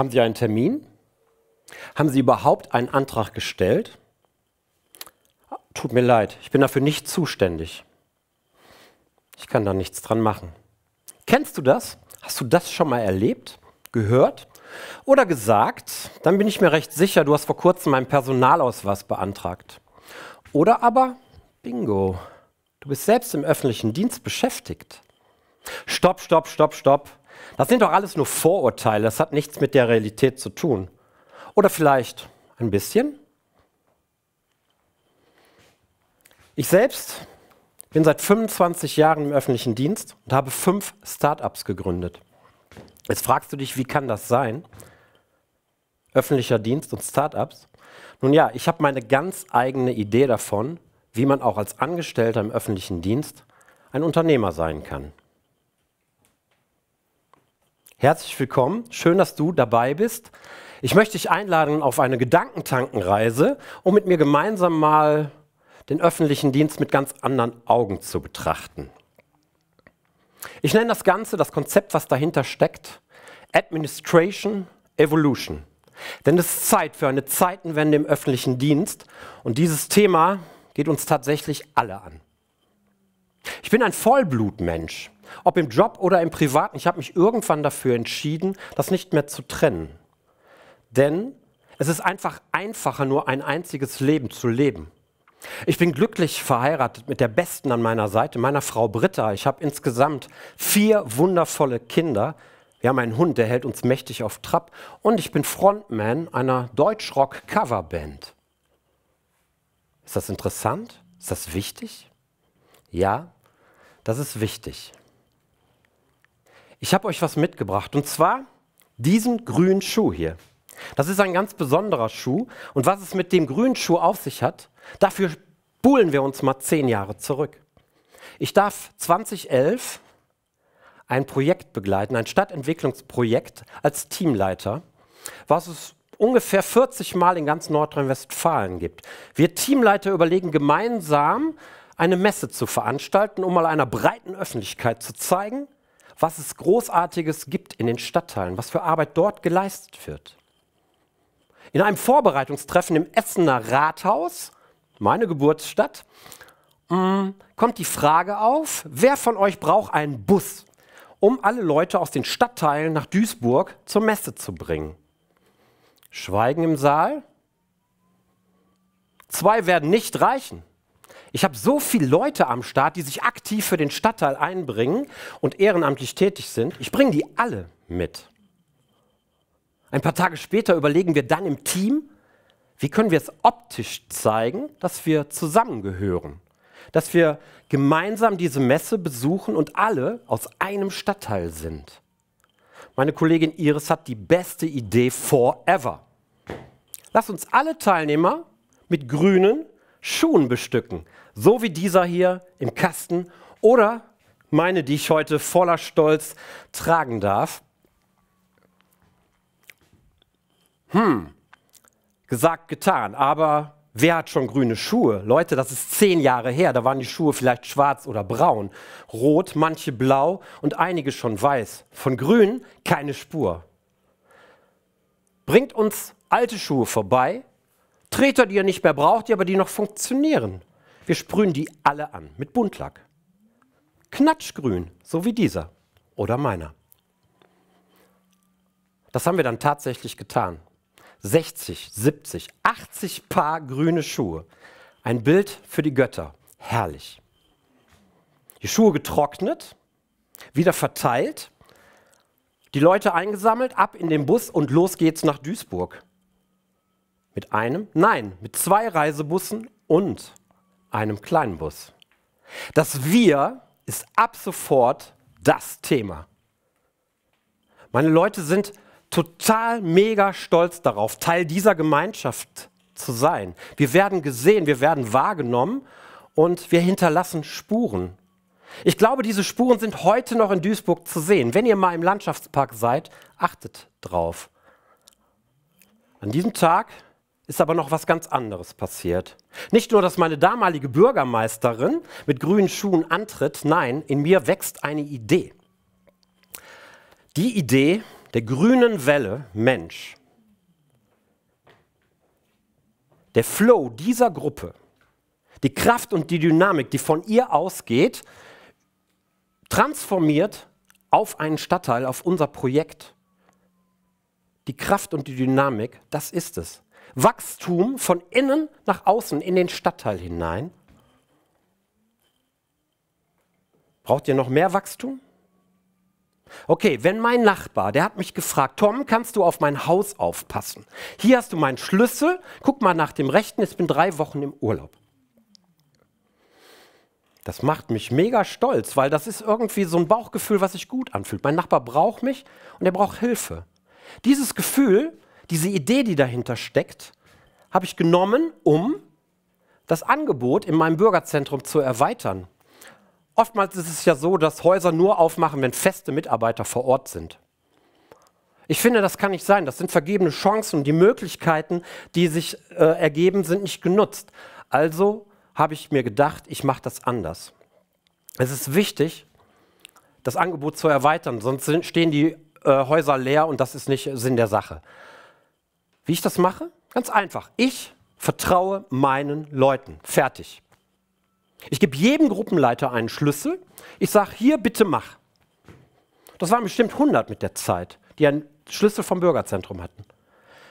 Haben Sie einen Termin? Haben Sie überhaupt einen Antrag gestellt? Tut mir leid, ich bin dafür nicht zuständig. Ich kann da nichts dran machen. Kennst du das? Hast du das schon mal erlebt, gehört oder gesagt? Dann bin ich mir recht sicher, du hast vor kurzem meinen Personalausweis beantragt. Oder aber, bingo, du bist selbst im öffentlichen Dienst beschäftigt. Stopp, stopp, stopp, stopp. Das sind doch alles nur Vorurteile, das hat nichts mit der Realität zu tun. Oder vielleicht ein bisschen? Ich selbst bin seit 25 Jahren im öffentlichen Dienst und habe fünf Start-ups gegründet. Jetzt fragst du dich, wie kann das sein? Öffentlicher Dienst und Start-ups? Nun ja, ich habe meine ganz eigene Idee davon, wie man auch als Angestellter im öffentlichen Dienst ein Unternehmer sein kann. Herzlich willkommen, schön, dass du dabei bist. Ich möchte dich einladen auf eine Gedankentankenreise, um mit mir gemeinsam mal den öffentlichen Dienst mit ganz anderen Augen zu betrachten. Ich nenne das Ganze, das Konzept, was dahinter steckt, Administration Evolution. Denn es ist Zeit für eine Zeitenwende im öffentlichen Dienst und dieses Thema geht uns tatsächlich alle an. Ich bin ein Vollblutmensch. Ob im Job oder im Privaten, ich habe mich irgendwann dafür entschieden, das nicht mehr zu trennen. Denn es ist einfach einfacher, nur ein einziges Leben zu leben. Ich bin glücklich verheiratet mit der Besten an meiner Seite, meiner Frau Britta. Ich habe insgesamt vier wundervolle Kinder. Wir haben einen Hund, der hält uns mächtig auf Trab. Und ich bin Frontman einer Deutschrock-Coverband. Ist das interessant? Ist das wichtig? Ja, das ist wichtig. Ich habe euch was mitgebracht und zwar diesen grünen Schuh hier. Das ist ein ganz besonderer Schuh und was es mit dem grünen Schuh auf sich hat, dafür spulen wir uns mal zehn Jahre zurück. Ich darf 2011 ein Projekt begleiten, ein Stadtentwicklungsprojekt als Teamleiter, was es ungefähr 40 Mal in ganz Nordrhein-Westfalen gibt. Wir Teamleiter überlegen gemeinsam, eine Messe zu veranstalten, um mal einer breiten Öffentlichkeit zu zeigen, was es Großartiges gibt in den Stadtteilen, was für Arbeit dort geleistet wird. In einem Vorbereitungstreffen im Essener Rathaus, meine Geburtsstadt, mm, kommt die Frage auf, wer von euch braucht einen Bus, um alle Leute aus den Stadtteilen nach Duisburg zur Messe zu bringen? Schweigen im Saal. Zwei werden nicht reichen. Ich habe so viele Leute am Start, die sich aktiv für den Stadtteil einbringen und ehrenamtlich tätig sind. Ich bringe die alle mit. Ein paar Tage später überlegen wir dann im Team, wie können wir es optisch zeigen, dass wir zusammengehören, dass wir gemeinsam diese Messe besuchen und alle aus einem Stadtteil sind. Meine Kollegin Iris hat die beste Idee forever. Lass uns alle Teilnehmer mit grünen Schuhen bestücken so wie dieser hier im Kasten oder meine, die ich heute voller Stolz tragen darf. Hm, gesagt, getan, aber wer hat schon grüne Schuhe? Leute, das ist zehn Jahre her, da waren die Schuhe vielleicht schwarz oder braun, rot, manche blau und einige schon weiß. Von grün keine Spur. Bringt uns alte Schuhe vorbei, Treter, die ihr nicht mehr braucht, die aber die noch funktionieren. Wir sprühen die alle an mit Buntlack. Knatschgrün, so wie dieser oder meiner. Das haben wir dann tatsächlich getan. 60, 70, 80 Paar grüne Schuhe. Ein Bild für die Götter. Herrlich. Die Schuhe getrocknet, wieder verteilt, die Leute eingesammelt, ab in den Bus und los geht's nach Duisburg. Mit einem? Nein, mit zwei Reisebussen und einem kleinen Bus. Das Wir ist ab sofort das Thema. Meine Leute sind total mega stolz darauf, Teil dieser Gemeinschaft zu sein. Wir werden gesehen, wir werden wahrgenommen und wir hinterlassen Spuren. Ich glaube, diese Spuren sind heute noch in Duisburg zu sehen. Wenn ihr mal im Landschaftspark seid, achtet drauf. An diesem Tag ist aber noch was ganz anderes passiert. Nicht nur, dass meine damalige Bürgermeisterin mit grünen Schuhen antritt, nein, in mir wächst eine Idee. Die Idee der grünen Welle Mensch. Der Flow dieser Gruppe, die Kraft und die Dynamik, die von ihr ausgeht, transformiert auf einen Stadtteil, auf unser Projekt. Die Kraft und die Dynamik, das ist es. Wachstum von innen nach außen in den Stadtteil hinein. Braucht ihr noch mehr Wachstum? Okay, wenn mein Nachbar, der hat mich gefragt, Tom, kannst du auf mein Haus aufpassen? Hier hast du meinen Schlüssel, guck mal nach dem Rechten, ich bin drei Wochen im Urlaub. Das macht mich mega stolz, weil das ist irgendwie so ein Bauchgefühl, was sich gut anfühlt. Mein Nachbar braucht mich und er braucht Hilfe. Dieses Gefühl diese Idee, die dahinter steckt, habe ich genommen, um das Angebot in meinem Bürgerzentrum zu erweitern. Oftmals ist es ja so, dass Häuser nur aufmachen, wenn feste Mitarbeiter vor Ort sind. Ich finde, das kann nicht sein. Das sind vergebene Chancen. Die Möglichkeiten, die sich äh, ergeben, sind nicht genutzt. Also habe ich mir gedacht, ich mache das anders. Es ist wichtig, das Angebot zu erweitern, sonst stehen die äh, Häuser leer und das ist nicht Sinn der Sache. Wie ich das mache? Ganz einfach. Ich vertraue meinen Leuten. Fertig. Ich gebe jedem Gruppenleiter einen Schlüssel. Ich sage, hier bitte mach. Das waren bestimmt 100 mit der Zeit, die einen Schlüssel vom Bürgerzentrum hatten.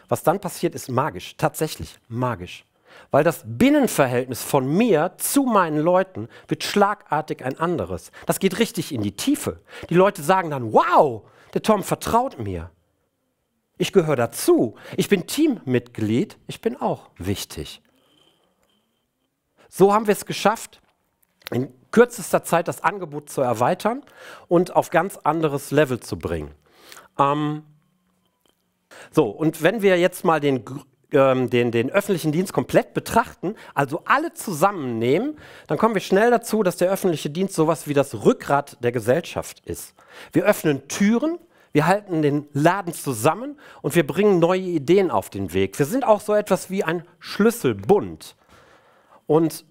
Was dann passiert, ist magisch, tatsächlich magisch. Weil das Binnenverhältnis von mir zu meinen Leuten wird schlagartig ein anderes. Das geht richtig in die Tiefe. Die Leute sagen dann, wow, der Tom vertraut mir. Ich gehöre dazu. Ich bin Teammitglied. Ich bin auch wichtig. So haben wir es geschafft, in kürzester Zeit das Angebot zu erweitern und auf ganz anderes Level zu bringen. Ähm so, und wenn wir jetzt mal den, ähm, den, den öffentlichen Dienst komplett betrachten, also alle zusammennehmen, dann kommen wir schnell dazu, dass der öffentliche Dienst sowas wie das Rückgrat der Gesellschaft ist. Wir öffnen Türen wir halten den Laden zusammen und wir bringen neue Ideen auf den Weg. Wir sind auch so etwas wie ein Schlüsselbund. Und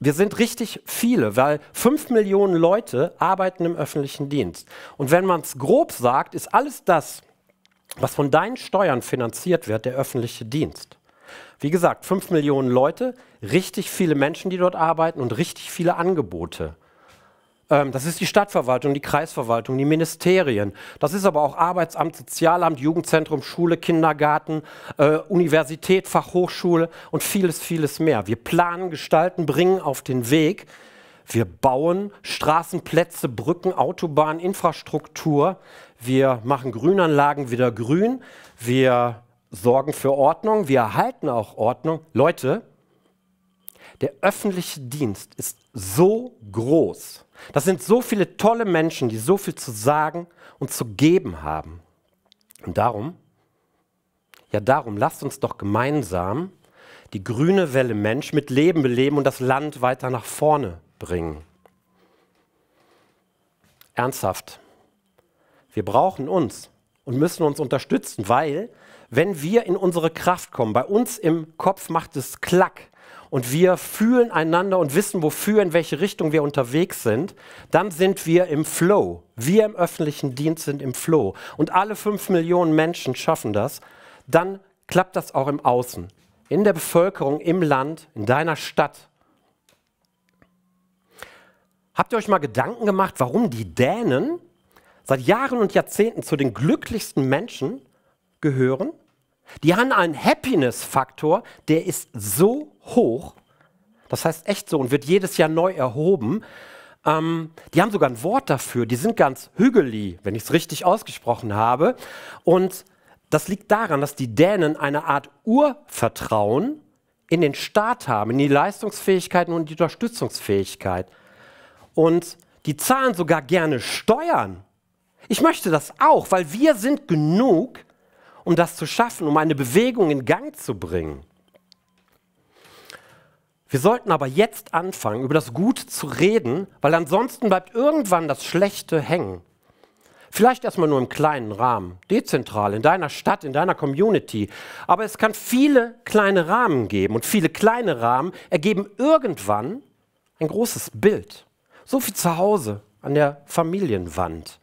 wir sind richtig viele, weil fünf Millionen Leute arbeiten im öffentlichen Dienst. Und wenn man es grob sagt, ist alles das, was von deinen Steuern finanziert wird, der öffentliche Dienst. Wie gesagt, fünf Millionen Leute, richtig viele Menschen, die dort arbeiten und richtig viele Angebote. Ähm, das ist die Stadtverwaltung, die Kreisverwaltung, die Ministerien. Das ist aber auch Arbeitsamt, Sozialamt, Jugendzentrum, Schule, Kindergarten, äh, Universität, Fachhochschule und vieles, vieles mehr. Wir planen, gestalten, bringen auf den Weg. Wir bauen Straßen, Plätze, Brücken, Autobahnen, Infrastruktur. Wir machen Grünanlagen wieder grün. Wir sorgen für Ordnung. Wir erhalten auch Ordnung. Leute, der öffentliche Dienst ist so groß. Das sind so viele tolle Menschen, die so viel zu sagen und zu geben haben. Und darum, ja darum, lasst uns doch gemeinsam die grüne Welle Mensch mit Leben beleben und das Land weiter nach vorne bringen. Ernsthaft, wir brauchen uns und müssen uns unterstützen, weil wenn wir in unsere Kraft kommen, bei uns im Kopf macht es Klack, und wir fühlen einander und wissen, wofür, in welche Richtung wir unterwegs sind, dann sind wir im Flow. Wir im öffentlichen Dienst sind im Flow. Und alle fünf Millionen Menschen schaffen das. Dann klappt das auch im Außen, in der Bevölkerung, im Land, in deiner Stadt. Habt ihr euch mal Gedanken gemacht, warum die Dänen seit Jahren und Jahrzehnten zu den glücklichsten Menschen gehören? Die haben einen Happiness-Faktor, der ist so hoch, das heißt echt so, und wird jedes Jahr neu erhoben. Ähm, die haben sogar ein Wort dafür, die sind ganz hügeli, wenn ich es richtig ausgesprochen habe. Und das liegt daran, dass die Dänen eine Art Urvertrauen in den Staat haben, in die Leistungsfähigkeiten und die Unterstützungsfähigkeit. Und die zahlen sogar gerne Steuern. Ich möchte das auch, weil wir sind genug, um das zu schaffen, um eine Bewegung in Gang zu bringen. Wir sollten aber jetzt anfangen, über das Gute zu reden, weil ansonsten bleibt irgendwann das Schlechte hängen. Vielleicht erstmal nur im kleinen Rahmen, dezentral, in deiner Stadt, in deiner Community. Aber es kann viele kleine Rahmen geben und viele kleine Rahmen ergeben irgendwann ein großes Bild. So viel zu Hause an der Familienwand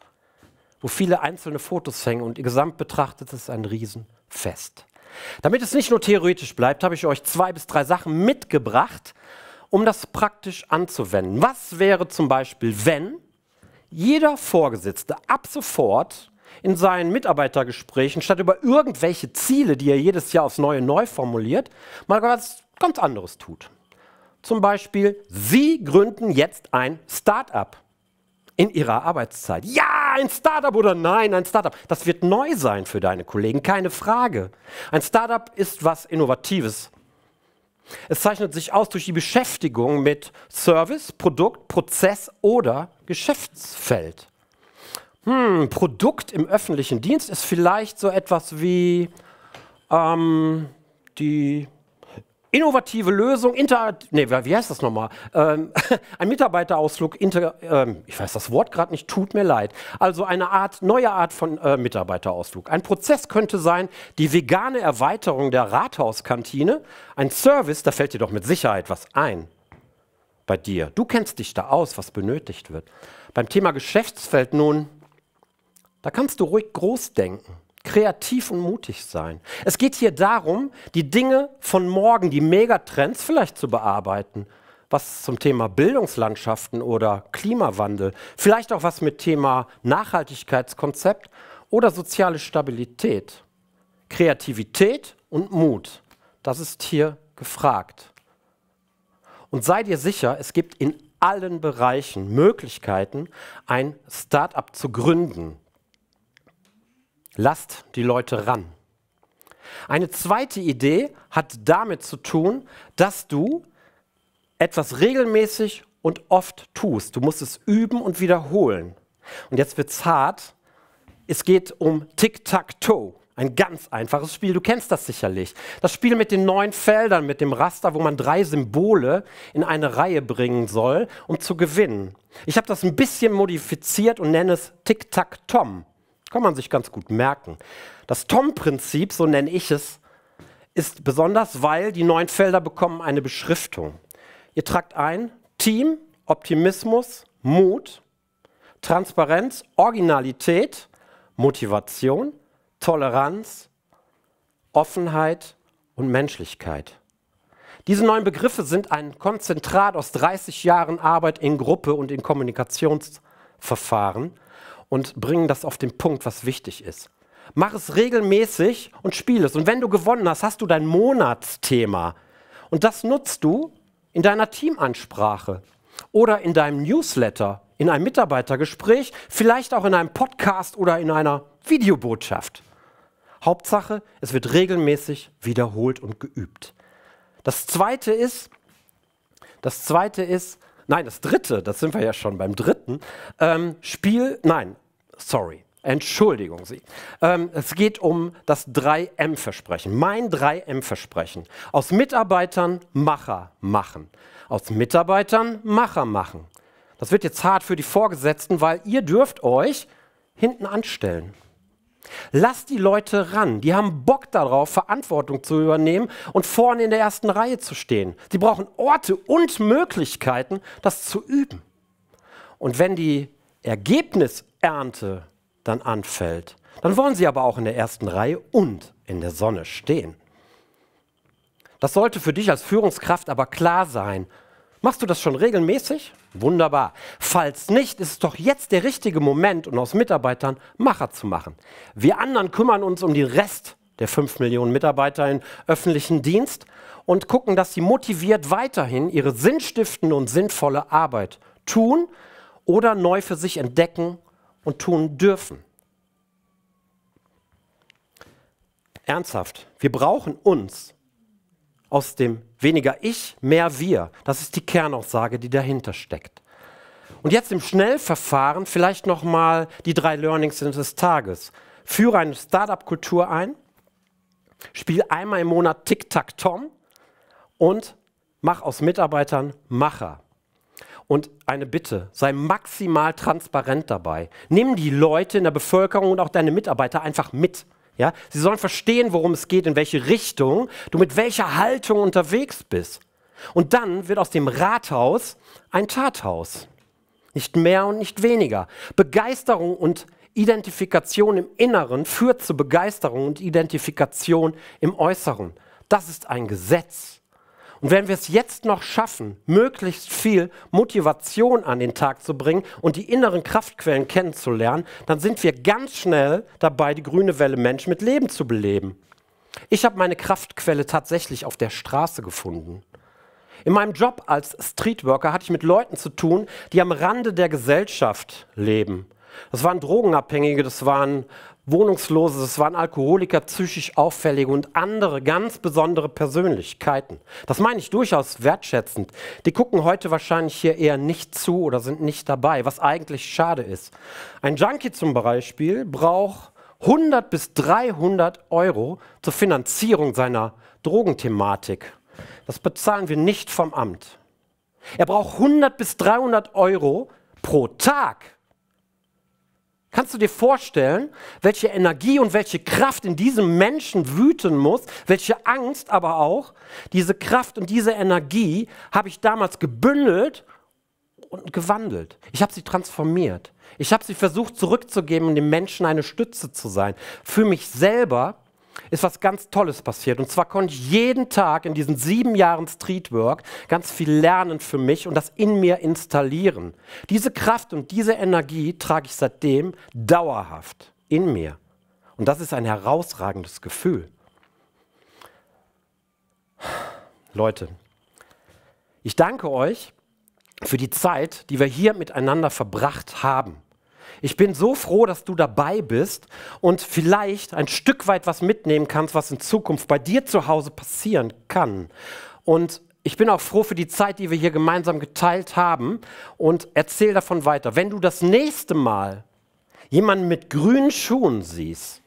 wo viele einzelne Fotos hängen und ihr gesamt betrachtet ist es ein Riesenfest. Damit es nicht nur theoretisch bleibt, habe ich euch zwei bis drei Sachen mitgebracht, um das praktisch anzuwenden. Was wäre zum Beispiel, wenn jeder Vorgesetzte ab sofort in seinen Mitarbeitergesprächen statt über irgendwelche Ziele, die er jedes Jahr aufs Neue neu formuliert, mal was ganz anderes tut? Zum Beispiel, Sie gründen jetzt ein Start-up in Ihrer Arbeitszeit. Ja, ein Startup oder nein, ein Startup. Das wird neu sein für deine Kollegen, keine Frage. Ein Startup ist was Innovatives. Es zeichnet sich aus durch die Beschäftigung mit Service, Produkt, Prozess oder Geschäftsfeld. Hm, Produkt im öffentlichen Dienst ist vielleicht so etwas wie ähm, die innovative Lösung, inter, nee, wie heißt das nochmal? Ähm, ein Mitarbeiterausflug, inter, ähm, ich weiß das Wort gerade nicht, tut mir leid. Also eine Art, neue Art von äh, Mitarbeiterausflug. Ein Prozess könnte sein, die vegane Erweiterung der Rathauskantine, ein Service, da fällt dir doch mit Sicherheit was ein. Bei dir. Du kennst dich da aus, was benötigt wird. Beim Thema Geschäftsfeld nun, da kannst du ruhig groß denken kreativ und mutig sein. Es geht hier darum, die Dinge von morgen, die Megatrends vielleicht zu bearbeiten. Was zum Thema Bildungslandschaften oder Klimawandel, vielleicht auch was mit Thema Nachhaltigkeitskonzept oder soziale Stabilität. Kreativität und Mut, das ist hier gefragt. Und sei dir sicher, es gibt in allen Bereichen Möglichkeiten, ein Start-up zu gründen. Lasst die Leute ran. Eine zweite Idee hat damit zu tun, dass du etwas regelmäßig und oft tust. Du musst es üben und wiederholen. Und jetzt wird's hart. Es geht um Tic-Tac-Toe. Ein ganz einfaches Spiel, du kennst das sicherlich. Das Spiel mit den neun Feldern, mit dem Raster, wo man drei Symbole in eine Reihe bringen soll, um zu gewinnen. Ich habe das ein bisschen modifiziert und nenne es Tic-Tac-Tom kann man sich ganz gut merken. Das Tom-Prinzip, so nenne ich es, ist besonders, weil die neun Felder bekommen eine Beschriftung. Ihr tragt ein Team, Optimismus, Mut, Transparenz, Originalität, Motivation, Toleranz, Offenheit und Menschlichkeit. Diese neuen Begriffe sind ein Konzentrat aus 30 Jahren Arbeit in Gruppe und in Kommunikationsverfahren und bringen das auf den Punkt, was wichtig ist. Mach es regelmäßig und spiel es. Und wenn du gewonnen hast, hast du dein Monatsthema. Und das nutzt du in deiner Teamansprache oder in deinem Newsletter, in einem Mitarbeitergespräch, vielleicht auch in einem Podcast oder in einer Videobotschaft. Hauptsache, es wird regelmäßig wiederholt und geübt. Das zweite ist, das zweite ist, Nein, das dritte, das sind wir ja schon beim dritten. Ähm, Spiel, nein, sorry. Entschuldigung Sie. Ähm, es geht um das 3M-Versprechen. Mein 3M-Versprechen. Aus Mitarbeitern Macher machen. Aus Mitarbeitern Macher machen. Das wird jetzt hart für die Vorgesetzten, weil ihr dürft euch hinten anstellen. Lass die Leute ran. Die haben Bock darauf, Verantwortung zu übernehmen und vorne in der ersten Reihe zu stehen. Sie brauchen Orte und Möglichkeiten, das zu üben. Und wenn die Ergebnisernte dann anfällt, dann wollen sie aber auch in der ersten Reihe und in der Sonne stehen. Das sollte für dich als Führungskraft aber klar sein. Machst du das schon regelmäßig? Wunderbar. Falls nicht, ist es doch jetzt der richtige Moment, um aus Mitarbeitern Macher zu machen. Wir anderen kümmern uns um den Rest der 5 Millionen Mitarbeiter im öffentlichen Dienst und gucken, dass sie motiviert weiterhin ihre sinnstiftende und sinnvolle Arbeit tun oder neu für sich entdecken und tun dürfen. Ernsthaft, wir brauchen uns aus dem Weniger ich, mehr wir. Das ist die Kernaussage, die dahinter steckt. Und jetzt im Schnellverfahren vielleicht nochmal die drei Learnings des Tages. Führe eine Startup-Kultur ein, spiel einmal im Monat Tic-Tac-Tom und mach aus Mitarbeitern Macher. Und eine Bitte, sei maximal transparent dabei. Nimm die Leute in der Bevölkerung und auch deine Mitarbeiter einfach mit. Ja? Sie sollen verstehen, worum es geht, in welche Richtung du mit welcher Haltung unterwegs bist. Und dann wird aus dem Rathaus ein Tathaus. Nicht mehr und nicht weniger. Begeisterung und Identifikation im Inneren führt zu Begeisterung und Identifikation im Äußeren. Das ist ein Gesetz. Und wenn wir es jetzt noch schaffen, möglichst viel Motivation an den Tag zu bringen und die inneren Kraftquellen kennenzulernen, dann sind wir ganz schnell dabei, die grüne Welle Mensch mit Leben zu beleben. Ich habe meine Kraftquelle tatsächlich auf der Straße gefunden. In meinem Job als Streetworker hatte ich mit Leuten zu tun, die am Rande der Gesellschaft leben. Das waren Drogenabhängige, das waren Wohnungslose, es waren Alkoholiker, psychisch Auffällige und andere ganz besondere Persönlichkeiten. Das meine ich durchaus wertschätzend. Die gucken heute wahrscheinlich hier eher nicht zu oder sind nicht dabei, was eigentlich schade ist. Ein Junkie zum Beispiel braucht 100 bis 300 Euro zur Finanzierung seiner Drogenthematik. Das bezahlen wir nicht vom Amt. Er braucht 100 bis 300 Euro pro Tag Kannst du dir vorstellen, welche Energie und welche Kraft in diesem Menschen wüten muss, welche Angst aber auch? Diese Kraft und diese Energie habe ich damals gebündelt und gewandelt. Ich habe sie transformiert. Ich habe sie versucht zurückzugeben und um dem Menschen eine Stütze zu sein. Für mich selber ist was ganz Tolles passiert. Und zwar konnte ich jeden Tag in diesen sieben Jahren Streetwork ganz viel lernen für mich und das in mir installieren. Diese Kraft und diese Energie trage ich seitdem dauerhaft in mir. Und das ist ein herausragendes Gefühl. Leute, ich danke euch für die Zeit, die wir hier miteinander verbracht haben. Ich bin so froh, dass du dabei bist und vielleicht ein Stück weit was mitnehmen kannst, was in Zukunft bei dir zu Hause passieren kann. Und ich bin auch froh für die Zeit, die wir hier gemeinsam geteilt haben und erzähl davon weiter. Wenn du das nächste Mal jemanden mit grünen Schuhen siehst,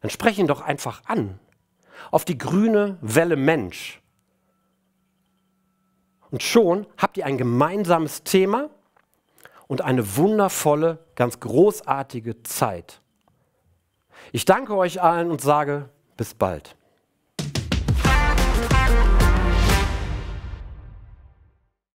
dann sprech ihn doch einfach an. Auf die grüne Welle Mensch. Und schon habt ihr ein gemeinsames Thema und eine wundervolle, ganz großartige Zeit. Ich danke euch allen und sage bis bald.